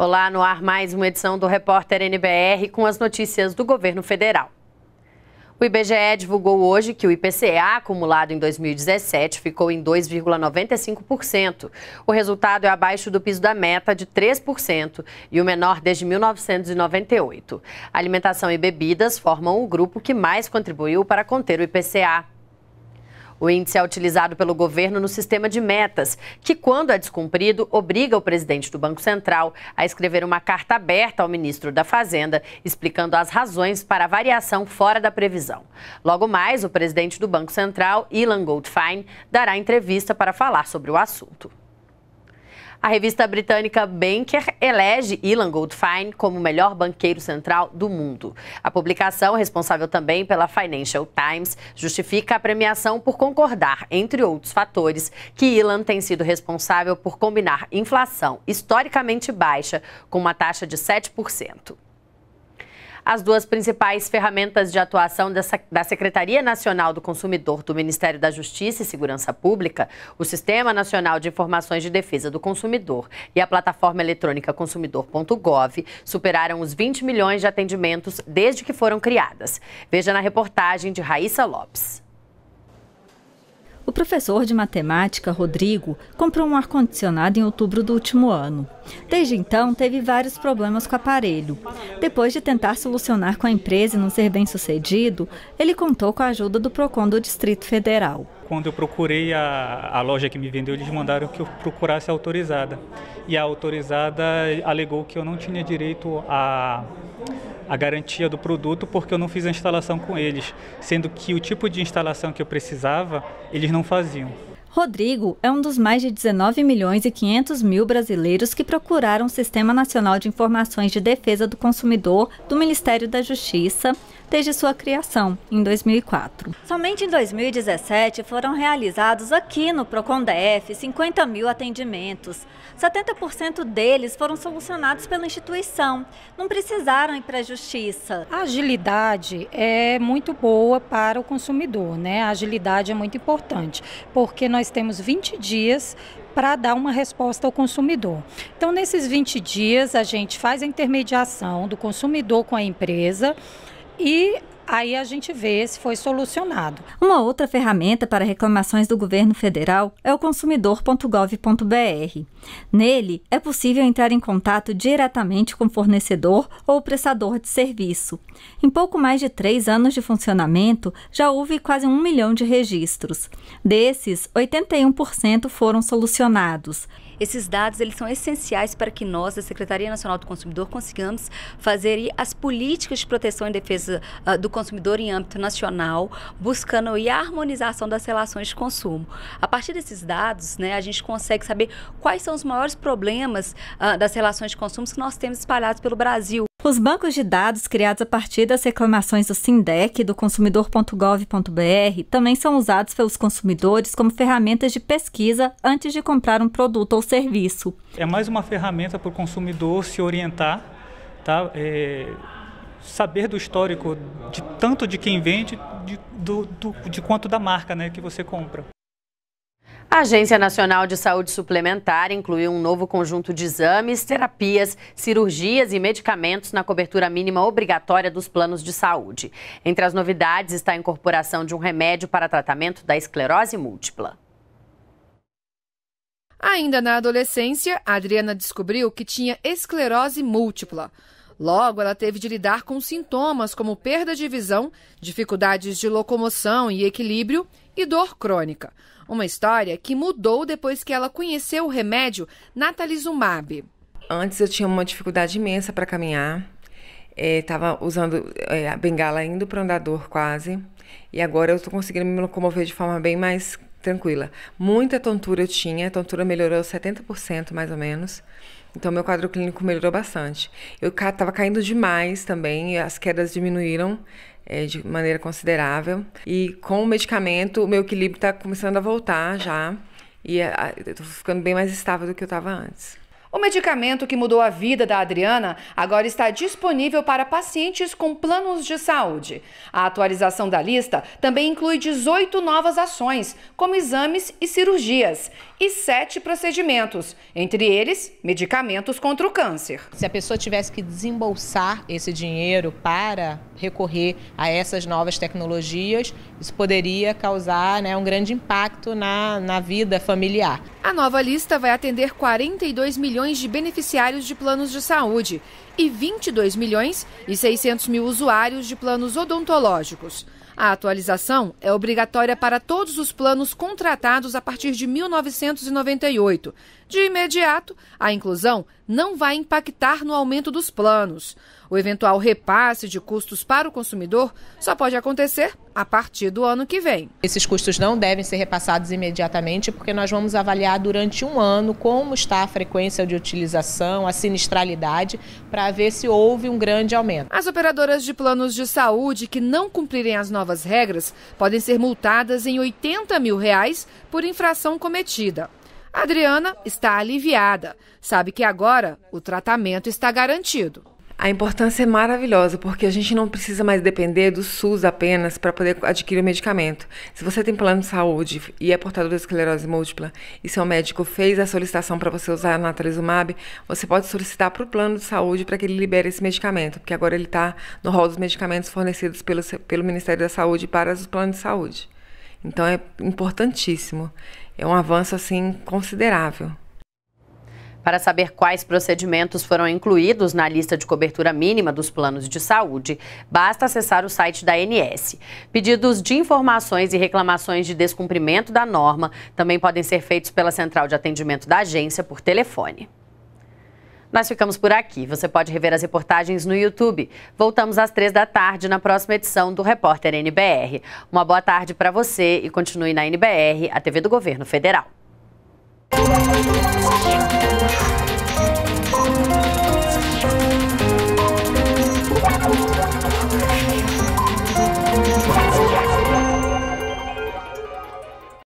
Olá, no ar mais uma edição do Repórter NBR com as notícias do governo federal. O IBGE divulgou hoje que o IPCA acumulado em 2017 ficou em 2,95%. O resultado é abaixo do piso da meta de 3% e o menor desde 1998. Alimentação e bebidas formam o grupo que mais contribuiu para conter o IPCA. O índice é utilizado pelo governo no sistema de metas, que, quando é descumprido, obriga o presidente do Banco Central a escrever uma carta aberta ao ministro da Fazenda, explicando as razões para a variação fora da previsão. Logo mais, o presidente do Banco Central, Ilan Goldfein, dará entrevista para falar sobre o assunto. A revista britânica Banker elege Ilan Goldfein como o melhor banqueiro central do mundo. A publicação, responsável também pela Financial Times, justifica a premiação por concordar, entre outros fatores, que Ilan tem sido responsável por combinar inflação historicamente baixa com uma taxa de 7%. As duas principais ferramentas de atuação dessa, da Secretaria Nacional do Consumidor do Ministério da Justiça e Segurança Pública, o Sistema Nacional de Informações de Defesa do Consumidor e a plataforma eletrônica consumidor.gov, superaram os 20 milhões de atendimentos desde que foram criadas. Veja na reportagem de Raíssa Lopes professor de matemática, Rodrigo, comprou um ar-condicionado em outubro do último ano. Desde então, teve vários problemas com o aparelho. Depois de tentar solucionar com a empresa e não ser bem sucedido, ele contou com a ajuda do PROCON do Distrito Federal. Quando eu procurei a, a loja que me vendeu, eles mandaram que eu procurasse a autorizada. E a autorizada alegou que eu não tinha direito a a garantia do produto porque eu não fiz a instalação com eles, sendo que o tipo de instalação que eu precisava, eles não faziam. Rodrigo é um dos mais de 19 milhões e 500 mil brasileiros que procuraram o Sistema Nacional de Informações de Defesa do Consumidor do Ministério da Justiça desde sua criação, em 2004. Somente em 2017 foram realizados aqui no PROCONDEF 50 mil atendimentos. 70% deles foram solucionados pela instituição, não precisaram ir para a Justiça. A agilidade é muito boa para o consumidor, né? A agilidade é muito importante, porque nós nós temos 20 dias para dar uma resposta ao consumidor. Então, nesses 20 dias, a gente faz a intermediação do consumidor com a empresa e aí a gente vê se foi solucionado. Uma outra ferramenta para reclamações do governo federal é o consumidor.gov.br. Nele, é possível entrar em contato diretamente com o fornecedor ou prestador de serviço. Em pouco mais de três anos de funcionamento, já houve quase um milhão de registros. Desses, 81% foram solucionados. Esses dados eles são essenciais para que nós, da Secretaria Nacional do Consumidor, consigamos fazer as políticas de proteção e defesa ah, do consumidor em âmbito nacional, buscando a harmonização das relações de consumo. A partir desses dados, né, a gente consegue saber quais são os maiores problemas ah, das relações de consumo que nós temos espalhados pelo Brasil. Os bancos de dados criados a partir das reclamações do SINDEC e do consumidor.gov.br também são usados pelos consumidores como ferramentas de pesquisa antes de comprar um produto ou serviço. É mais uma ferramenta para o consumidor se orientar, tá? É, saber do histórico de tanto de quem vende de, do, do, de quanto da marca né, que você compra. A Agência Nacional de Saúde Suplementar incluiu um novo conjunto de exames, terapias, cirurgias e medicamentos na cobertura mínima obrigatória dos planos de saúde. Entre as novidades está a incorporação de um remédio para tratamento da esclerose múltipla. Ainda na adolescência, Adriana descobriu que tinha esclerose múltipla. Logo, ela teve de lidar com sintomas como perda de visão, dificuldades de locomoção e equilíbrio e Dor Crônica, uma história que mudou depois que ela conheceu o remédio natalizumab. Antes eu tinha uma dificuldade imensa para caminhar, estava é, usando é, a bengala indo para o andador quase, e agora eu estou conseguindo me locomover de forma bem mais tranquila. Muita tontura eu tinha, a tontura melhorou 70% mais ou menos. Então, meu quadro clínico melhorou bastante. Eu estava caindo demais também, as quedas diminuíram é, de maneira considerável. E com o medicamento, o meu equilíbrio está começando a voltar já. E estou ficando bem mais estável do que eu estava antes. O medicamento que mudou a vida da Adriana agora está disponível para pacientes com planos de saúde. A atualização da lista também inclui 18 novas ações, como exames e cirurgias, e 7 procedimentos, entre eles medicamentos contra o câncer. Se a pessoa tivesse que desembolsar esse dinheiro para recorrer a essas novas tecnologias, isso poderia causar né, um grande impacto na, na vida familiar. A nova lista vai atender 42 milhões milhões de beneficiários de planos de saúde e 22 milhões e 600 mil usuários de planos odontológicos. A atualização é obrigatória para todos os planos contratados a partir de 1998. De imediato, a inclusão não vai impactar no aumento dos planos. O eventual repasse de custos para o consumidor só pode acontecer a partir do ano que vem. Esses custos não devem ser repassados imediatamente, porque nós vamos avaliar durante um ano como está a frequência de utilização, a sinistralidade, para para ver se houve um grande aumento. As operadoras de planos de saúde que não cumprirem as novas regras podem ser multadas em 80 mil reais por infração cometida. A Adriana está aliviada. Sabe que agora o tratamento está garantido. A importância é maravilhosa, porque a gente não precisa mais depender do SUS apenas para poder adquirir o medicamento. Se você tem plano de saúde e é portador de esclerose múltipla e seu médico fez a solicitação para você usar a natalizumab, você pode solicitar para o plano de saúde para que ele libere esse medicamento, porque agora ele está no rol dos medicamentos fornecidos pelo, pelo Ministério da Saúde para os planos de saúde. Então é importantíssimo. É um avanço assim considerável. Para saber quais procedimentos foram incluídos na lista de cobertura mínima dos planos de saúde, basta acessar o site da ANS. Pedidos de informações e reclamações de descumprimento da norma também podem ser feitos pela central de atendimento da agência por telefone. Nós ficamos por aqui. Você pode rever as reportagens no YouTube. Voltamos às três da tarde na próxima edição do Repórter NBR. Uma boa tarde para você e continue na NBR, a TV do Governo Federal.